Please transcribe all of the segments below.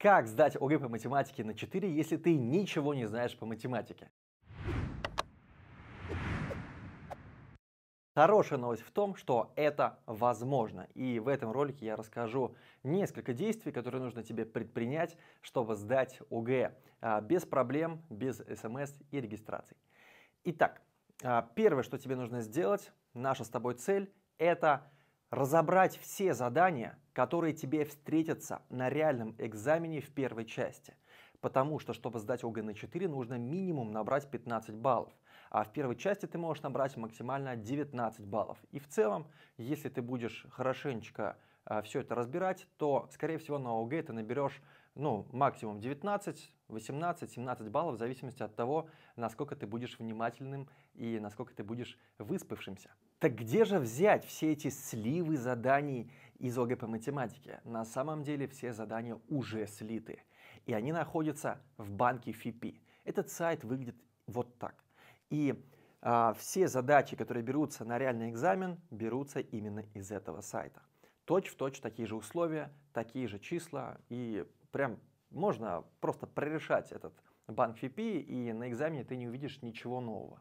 Как сдать ОГЭ по математике на 4, если ты ничего не знаешь по математике? Хорошая новость в том, что это возможно. И в этом ролике я расскажу несколько действий, которые нужно тебе предпринять, чтобы сдать ОГЭ а, без проблем, без смс и регистрации. Итак, а, первое, что тебе нужно сделать, наша с тобой цель, это разобрать все задания, которые тебе встретятся на реальном экзамене в первой части. Потому что, чтобы сдать ОГЭ на 4, нужно минимум набрать 15 баллов. А в первой части ты можешь набрать максимально 19 баллов. И в целом, если ты будешь хорошенечко э, все это разбирать, то, скорее всего, на ОГЭ ты наберешь ну, максимум 19, 18, 17 баллов, в зависимости от того, насколько ты будешь внимательным и насколько ты будешь выспавшимся. Так где же взять все эти сливы заданий из ОГЭ по математике? На самом деле все задания уже слиты, и они находятся в банке ФИПИ. Этот сайт выглядит вот так. И а, все задачи, которые берутся на реальный экзамен, берутся именно из этого сайта. Точь в точь такие же условия, такие же числа, и прям можно просто прорешать этот банк ФИПИ, и на экзамене ты не увидишь ничего нового.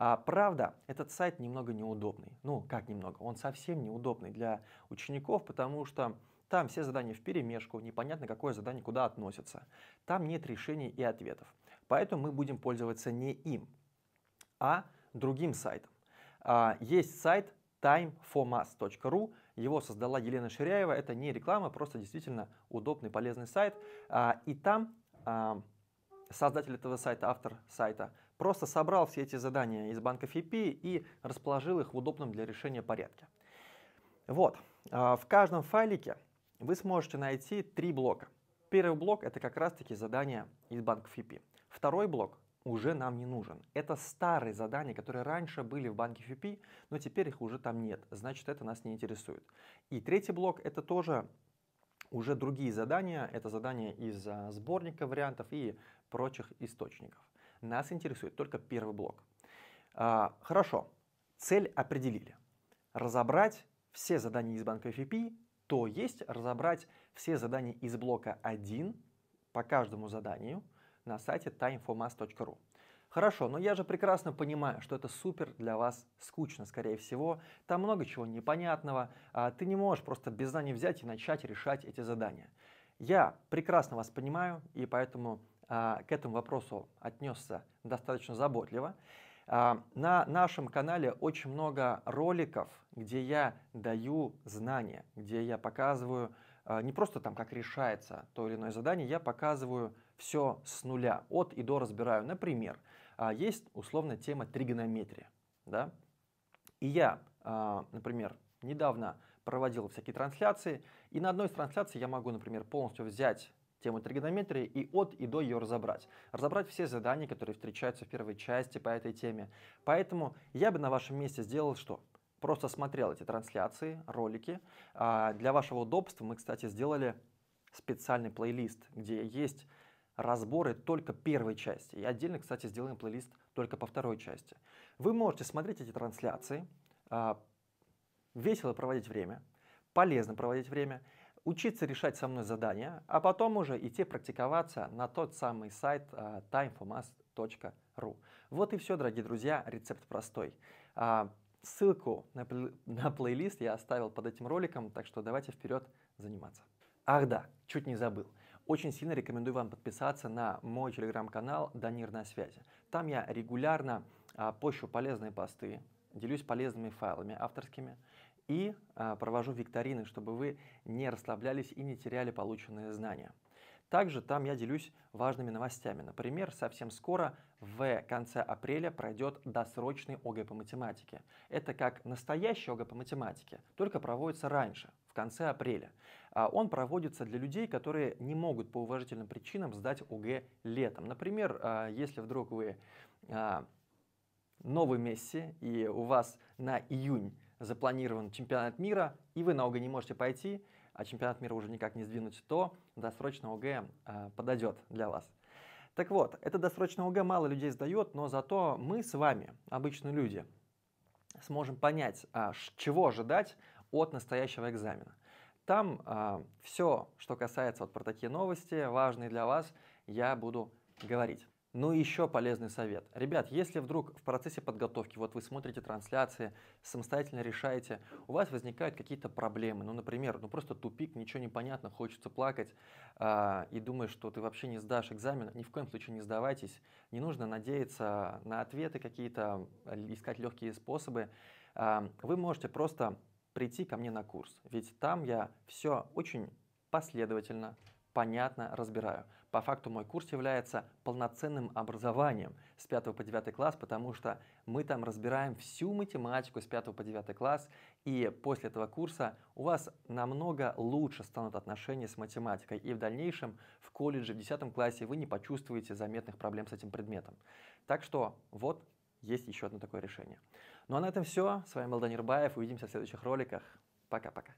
А, правда, этот сайт немного неудобный. Ну, как немного? Он совсем неудобный для учеников, потому что там все задания в перемешку, непонятно, какое задание куда относится. Там нет решений и ответов. Поэтому мы будем пользоваться не им, а другим сайтом. А, есть сайт timeformas.ru. Его создала Елена Ширяева. Это не реклама, просто действительно удобный, полезный сайт. А, и там а, создатель этого сайта, автор сайта, просто собрал все эти задания из банка ФИПИ и расположил их в удобном для решения порядке. Вот, а, в каждом файлике вы сможете найти три блока. Первый блок это как раз таки задания из банка ФИПИ. Второй блок уже нам не нужен. Это старые задания, которые раньше были в банке ФИПИ, но теперь их уже там нет. Значит, это нас не интересует. И третий блок это тоже уже другие задания. Это задания из а, сборника вариантов и прочих источников. Нас интересует только первый блок. А, хорошо, цель определили. Разобрать все задания из банка FEP, то есть разобрать все задания из блока 1 по каждому заданию на сайте timeformas.ru. Хорошо, но я же прекрасно понимаю, что это супер для вас скучно, скорее всего. Там много чего непонятного. А ты не можешь просто без знаний взять и начать решать эти задания. Я прекрасно вас понимаю, и поэтому а, к этому вопросу отнесся достаточно заботливо. А, на нашем канале очень много роликов, где я даю знания, где я показываю а, не просто там, как решается то или иное задание, я показываю все с нуля, от и до разбираю. Например, есть условно тема тригонометрии, Да? И я, например, недавно проводил всякие трансляции, и на одной из трансляций я могу, например, полностью взять тему тригонометрии и от и до ее разобрать. Разобрать все задания, которые встречаются в первой части по этой теме. Поэтому я бы на вашем месте сделал что? Просто смотрел эти трансляции, ролики. А, для вашего удобства мы, кстати, сделали специальный плейлист, где есть разборы только первой части. И отдельно, кстати, сделаем плейлист только по второй части. Вы можете смотреть эти трансляции, а, весело проводить время, полезно проводить время учиться решать со мной задания, а потом уже идти практиковаться на тот самый сайт а, timeformas.ru. Вот и все, дорогие друзья, рецепт простой. А, ссылку на, плей на плейлист я оставил под этим роликом, так что давайте вперед заниматься. Ах да, чуть не забыл. Очень сильно рекомендую вам подписаться на мой телеграм-канал «Данир на связи». Там я регулярно а, пощу полезные посты, делюсь полезными файлами авторскими, и а, провожу викторины, чтобы вы не расслаблялись и не теряли полученные знания. Также там я делюсь важными новостями. Например, совсем скоро, в конце апреля, пройдет досрочный ОГЭ по математике. Это как настоящий ОГЭ по математике, только проводится раньше, в конце апреля. А он проводится для людей, которые не могут по уважительным причинам сдать ОГЭ летом. Например, а, если вдруг вы новый Месси и у вас на июнь запланирован чемпионат мира, и вы на ОГЭ не можете пойти, а чемпионат мира уже никак не сдвинуть, то досрочно ОГЭ э, подойдет для вас. Так вот, это досрочное ОГЭ мало людей сдает, но зато мы с вами, обычные люди, сможем понять, а, чего ожидать от настоящего экзамена. Там а, все, что касается вот про такие новости, важные для вас, я буду говорить. Ну и еще полезный совет. Ребят, если вдруг в процессе подготовки, вот вы смотрите трансляции, самостоятельно решаете, у вас возникают какие-то проблемы, ну, например, ну просто тупик, ничего не понятно, хочется плакать э, и думаешь, что ты вообще не сдашь экзамен, ни в коем случае не сдавайтесь, не нужно надеяться на ответы какие-то, искать легкие способы. Э, вы можете просто прийти ко мне на курс, ведь там я все очень последовательно, понятно разбираю. По факту мой курс является полноценным образованием с 5 по 9 класс, потому что мы там разбираем всю математику с 5 по 9 класс, и после этого курса у вас намного лучше станут отношения с математикой, и в дальнейшем в колледже в 10 классе вы не почувствуете заметных проблем с этим предметом. Так что вот есть еще одно такое решение. Ну а на этом все. С вами был Данир Баев. Увидимся в следующих роликах. Пока-пока.